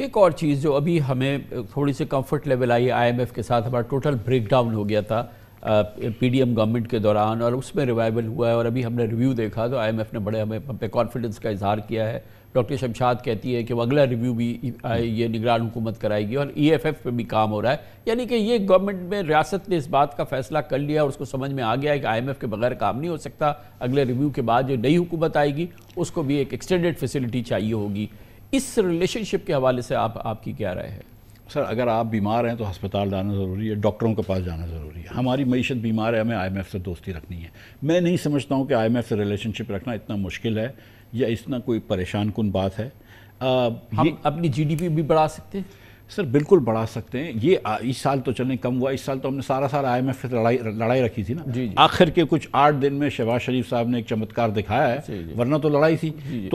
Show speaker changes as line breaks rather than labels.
एक और चीज़ जो अभी हमें थोड़ी सी कंफर्ट लेवल आई आईएमएफ के साथ हमारा टोटल ब्रेकडाउन हो गया था पीडीएम गवर्नमेंट के दौरान और उसमें रिवाइवल हुआ है और अभी हमने रिव्यू देखा तो आईएमएफ ने बड़े हमें पे कॉन्फिडेंस का इजहार किया है डॉक्टर शमशाद कहती है कि वो अगला रिव्यू भी ये निगरान हुकूमत कराएगी और ई एफ एफ पर भी काम हो रहा है यानी कि ये गवर्नमेंट में रियासत ने इस बात का फैसला कर लिया और उसको समझ में आ गया है कि आई एम एफ के बगैर काम नहीं हो सकता अगले रिव्यू के बाद जो नई हुकूमत आएगी उसको भी एक एक्सटेंडेड फैसिलिटी चाहिए होगी इस रिलेशनशिप के हवाले से आप आपकी क्या राय है
सर अगर आप बीमार हैं तो हस्पताल जाना ज़रूरी है डॉक्टरों के पास जाना ज़रूरी है हमारी मीशत बीमार है हमें आई से दोस्ती रखनी है मैं नहीं समझता हूँ कि आई से रिलेशनशिप रखना इतना मुश्किल है या इतना कोई परेशान कन बात है आ, हम अपनी जीडीपी भी बढ़ा सकते हैं सर बिल्कुल बढ़ा सकते हैं ये इस साल तो चलने कम हुआ इस साल तो हमने सारा सारा आई एम से लड़ाई लड़ाई रखी थी ना आखिर के कुछ आठ दिन में शहबाज शरीफ साहब ने एक चमत्कार दिखाया है वरना तो लड़ाई थी तो